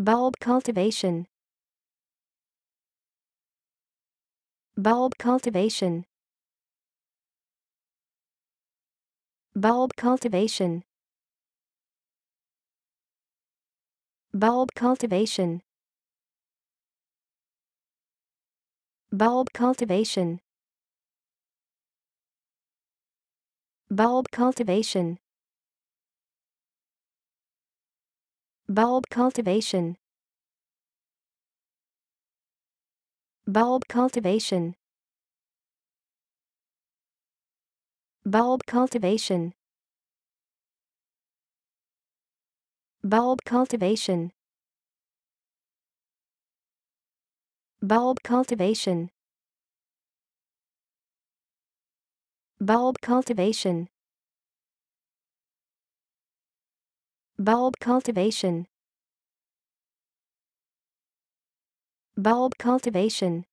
Bulb cultivation Bulb cultivation Bulb cultivation Bulb cultivation Bulb cultivation Bulb cultivation Bulb cultivation Bulb cultivation Bulb cultivation Bulb cultivation Bulb cultivation Bulb cultivation Bulb cultivation Bulb cultivation